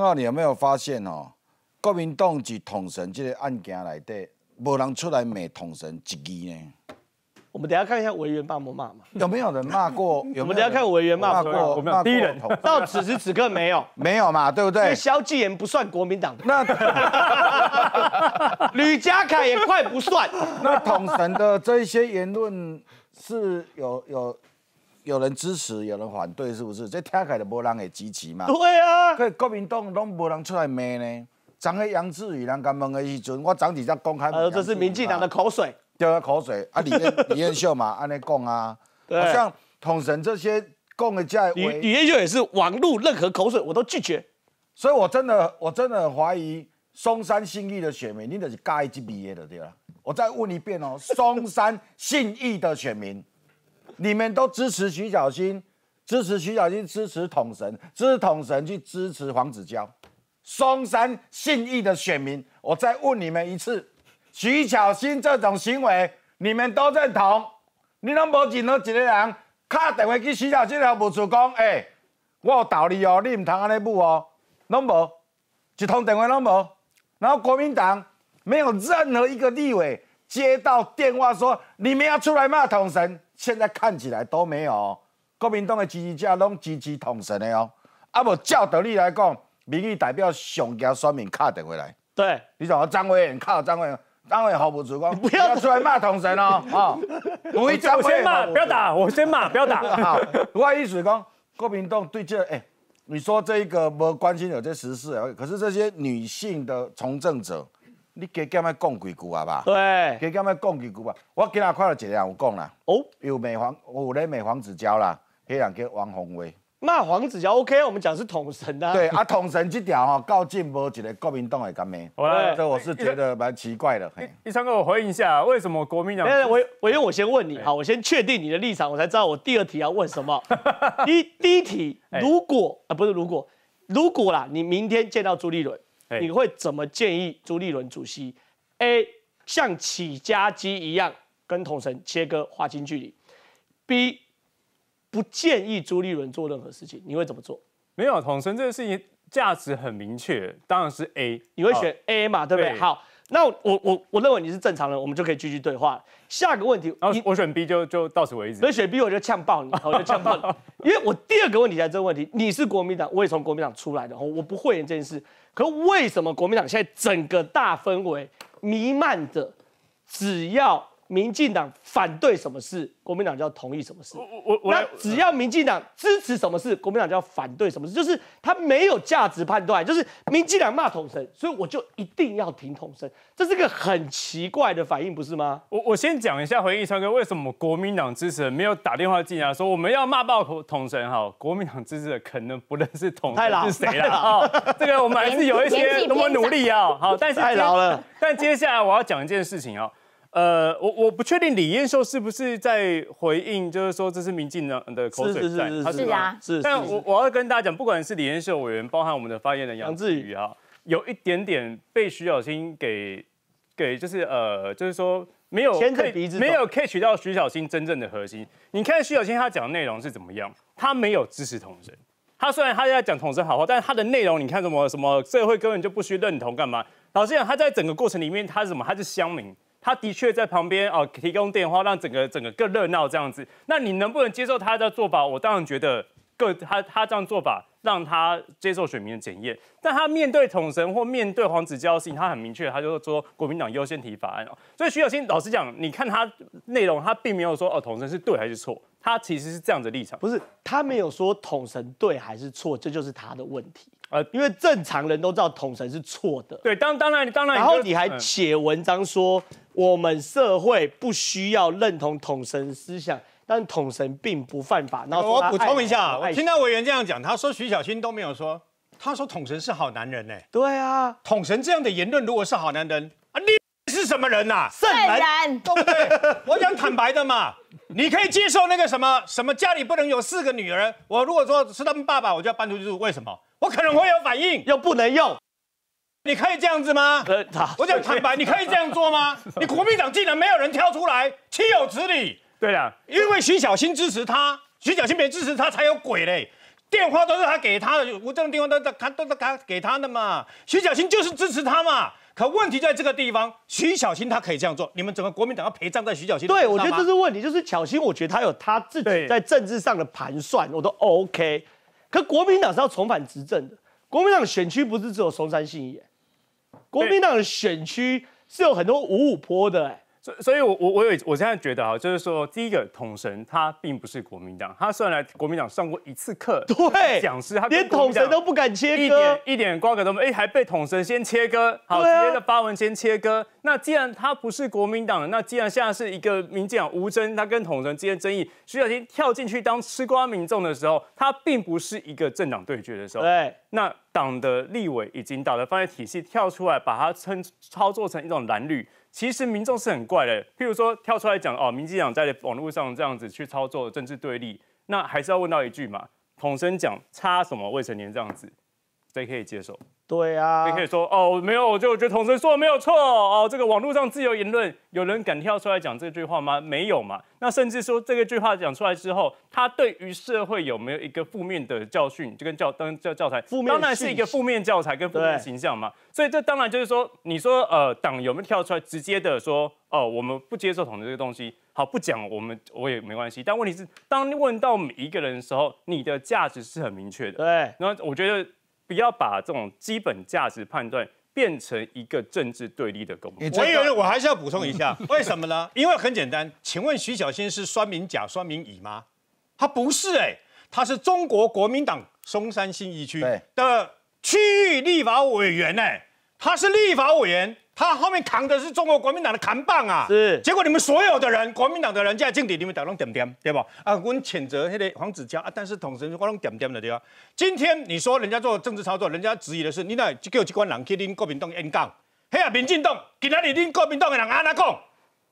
那你有没有发现哦？国民党及统神这个案件内底，无人出来骂统神一句呢？我们等下看一下委员骂不骂嘛？有没有人骂过？我们等下看委员骂过第一人。到此时此刻没有，没有嘛，对不对？萧继言不算国民党。那 吕家凯也快不算。那统神的这一些言论是有有。有人支持，有人反对，是不是？这听起来就无人会支持嘛？对啊，可以国民党拢无人出来骂呢。昨天杨志宇人家问的时阵，我昨几才公开。呃，这是民进党的口水，掉啊，口水啊，李 李彦秀嘛，安尼讲啊，好像统神这些讲的价，李李彦秀也是网路任何口水我都拒绝，所以我真的，我真的怀疑松山信义的选民，你就是盖一支毕业的对啦？我再问一遍哦，松山信义的选民。你们都支持徐小新，支持徐小新，支持统神，支持统神去支持黄子佼，松山信义的选民，我再问你们一次，徐小新这种行为，你们都认同？你能认能一个人卡电话去徐小新的无做讲，哎，我有道理哦，你唔通安尼骂哦，拢无，一通电话拢无，然后国民党没有任何一个立委。接到电话说你们要出来骂统神，现在看起来都没有。国民党的积极叫拢积极统神的哦。啊，不照道理来讲，民意代表上镜选民卡得回来。对，你说张伟彦卡张伟彦，张伟彦毫无主攻。不要出来骂统神哦！啊，我一先骂，不要打，我先骂，不要打。好，万一说讲国民党对这哎，你说这一个无关心有些时事，可是这些女性的从政者。你加姜要讲几句啊吧？对，加姜要讲几句吧。我今日看到一个人有讲啦，哦，有美黄，有在美黄子佼啦。那人叫王宏威。骂黄子佼 OK，我们讲是统神呐。对啊，统神这条啊，高进波一个国民党的敢骂，这我是觉得蛮奇怪的。一三哥，我回应一下，为什么国民党？没我我因为我先问你，好，我先确定你的立场，我才知道我第二题要问什么。第第一题，如果啊不是如果，如果啦，你明天见到朱立伦？你会怎么建议朱立伦主席？A 像起家机一样跟同城切割，划清距离。B 不建议朱立伦做任何事情。你会怎么做？没有同城这个事情价值很明确，当然是 A。你会选 A 嘛？对不对？好。那我我我认为你是正常人，我们就可以继续对话下个问题，后我选 B 就就到此为止。所以选 B 我就呛爆你，我就呛爆你，因为我第二个问题才是这个问题。你是国民党，我也从国民党出来的，我不会这件事。可为什么国民党现在整个大氛围弥漫着，只要？民进党反对什么事，国民党就要同意什么事。我我我，那只要民进党支持什么事，国民党就要反对什么事，就是他没有价值判断，就是民进党骂统神，所以我就一定要停统神，这是个很奇怪的反应，不是吗？我我先讲一下回应彰哥，为什么国民党支持人没有打电话进来说我们要骂爆统统神哈，国民党支持的可能不认识统神是谁了啊，这个我们还是有一些多 么努力啊，好，但是太老了，但接下来我要讲一件事情啊。呃，我我不确定李彦秀是不是在回应，就是说这是民进党的口水战，是是是是是但我我要跟大家讲，不管是李彦秀委员，包含我们的发言人杨志宇啊，有一点点被徐小青给给就是呃，就是说没有被鼻子没有 catch 到徐小青真正的核心。你看徐小青他讲内容是怎么样，他没有支持同整，他虽然他在讲统整好话，但是他的内容你看什么什么社会根本就不需认同干嘛？老实讲，他在整个过程里面，他是什么？他是乡民。他的确在旁边哦提供电话让整个整个更热闹这样子。那你能不能接受他的做法？我当然觉得，各他他这样做法，让他接受选民的检验。但他面对统神或面对黄子佼的事情，他很明确，他就说国民党优先提法案。哦。所以徐小新老实讲，你看他内容，他并没有说哦统神是对还是错，他其实是这样的立场，不是他没有说统神对还是错，这就是他的问题。呃，因为正常人都知道统神是错的。对，当当然，当然，然后你还写文章说我们社会不需要认同统神思想，但统神并不犯法。然后我补充一下，我听到委员这样讲，他说徐小青都没有说，他说统神是好男人呢。对啊，统神这样的言论如果是好男人。是什么人呐？圣人，对不对？我讲坦白的嘛，你可以接受那个什么什么家里不能有四个女儿。我如果说是他们爸爸，我就要搬出去住。为什么？我可能会有反应，又不能用。你可以这样子吗？我讲坦白，你可以这样做吗？你国民党竟然没有人跳出来，妻有子女，对啊，因为徐小新支持他，徐小新没支持他才有鬼嘞。电话都是他给他的，无证电话都都都他给他的嘛。徐小新就是支持他嘛。可问题在这个地方，徐小清他可以这样做，你们整个国民党要陪葬在徐小清。对，我觉得这是问题，就是小清，我觉得他有他自己在政治上的盘算，我都 OK。可国民党是要重返执政的，国民党选区不是只有松山信义，国民党的选区是有很多五五坡的哎。所以，我我我有，我现在觉得啊，就是说，第一个统神他并不是国民党，他虽然来国民党上过一次课，对，讲师他连统神都不敢切割，一点一点瓜葛都没有，哎，还被统神先切割，好，直接的发文先切割。那既然他不是国民党，那既然现在是一个民进党吴尊他跟统神之间争议，徐小天跳进去当吃瓜民众的时候，他并不是一个政党对决的时候，对，那党的立委以及党的分类体系跳出来把它称操作成一种蓝绿。其实民众是很怪的，譬如说跳出来讲哦，民进党在网络上这样子去操作政治对立，那还是要问到一句嘛，统生讲差什么未成年这样子。谁可以接受，对啊，你可以说哦，没有，我就觉得同事说的没有错哦。这个网络上自由言论，有人敢跳出来讲这句话吗？没有嘛。那甚至说这个句话讲出来之后，他对于社会有没有一个负面的教训？就跟教当教教材，当然是一个负面教材跟负面形象嘛。所以这当然就是说，你说呃，党有没有跳出来直接的说哦，我们不接受统治这个东西？好，不讲我们我也没关系。但问题是，当问到每一个人的时候，你的价值是很明确的。对，然后我觉得。不要把这种基本价值判断变成一个政治对立的工具。我也我还是要补充一下，为什么呢？因为很简单，请问徐小新是双明甲、双明乙吗？他不是，哎，他是中国国民党松山新一区的区域立法委员，哎。他是立法委员，他后面扛的是中国国民党的扛棒啊！是，结果你们所有的人，国民党的人，在政敌里面打弄点点，对吧？啊，我谴责那个黄子佼啊，但是统神我拢点点的对吧？今天你说人家做政治操作，人家质疑的是，你那就叫机关人去恁国民党演讲？嘿呀，民进党，今天你恁国民党的人安那讲？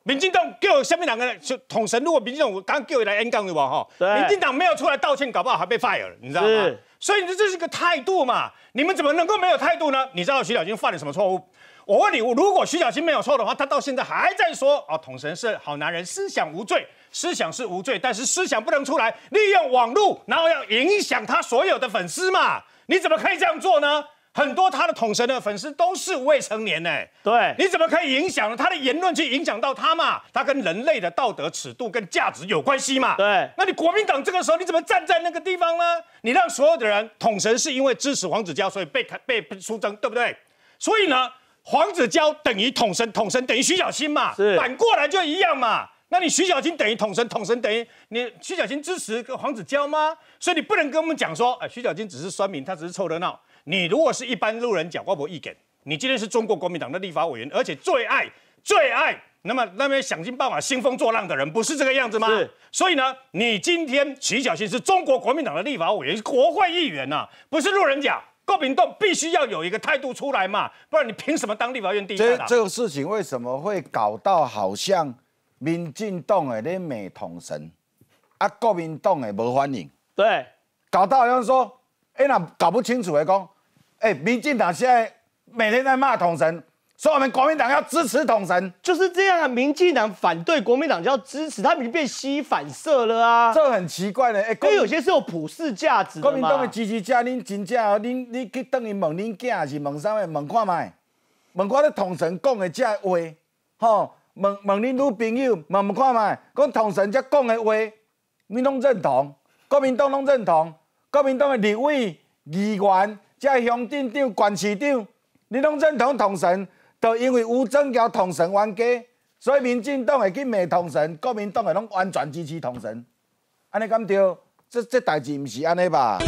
民进党叫两个人就统神，如果民进党刚叫来 N 讲对吧？哈，民进党没有出来道歉，搞不好还被 fire，了，你知道吗？所以你这是个态度嘛？你们怎么能够没有态度呢？你知道徐小菁犯了什么错误？我问你，我如果徐小菁没有错的话，他到现在还在说啊，统神是好男人，思想无罪，思想是无罪，但是思想不能出来利用网络，然后要影响他所有的粉丝嘛？你怎么可以这样做呢？很多他的统神的粉丝都是未成年呢。对，你怎么可以影响他的言论去影响到他嘛？他跟人类的道德尺度跟价值有关系嘛？对，那你国民党这个时候你怎么站在那个地方呢？你让所有的人统神是因为支持黄子佼，所以被被出征，对不对？所以呢，黄子佼等于统神，统神等于徐小青嘛？是，反过来就一样嘛？那你徐小青等于统神，统神等于你徐小青支持黄子佼吗？所以你不能跟我们讲说，哎，徐小青只是酸民，他只是凑热闹。你如果是一般路人甲，我婆一点，你今天是中国国民党的立法委员，而且最爱最爱，那么那边想尽办法兴风作浪的人，不是这个样子吗？所以呢，你今天徐小新是中国国民党的立法委员，国会议员呐，不是路人甲，国民党必须要有一个态度出来嘛，不然你凭什么当立法院第一？这这个事情为什么会搞到好像民进党的连美同神，啊国民党的无欢迎，对，搞到好像说，哎那搞不清楚的讲。哎，民进党现在每天在骂统神，说我们国民党要支持统神，就是这样啊！民进党反对国民党就要支持，他们变吸反射了啊！这很奇怪的。哎，因为有些是有普世价值。的国民党的支持者，恁真正，恁恁去等于问恁囝是问啥物？问看麦，问看恁统神讲的这话，吼？问问恁女朋友，问看麦，讲统神这讲的话，你拢认同？国民党拢认同？国民党的立委、议员。即乡镇长、县市长，你拢认同同神，都因为无证交同神冤家，所以民进党会去骂同神，国民党会拢完全支持同神，安尼敢对？这这代志毋是安尼吧？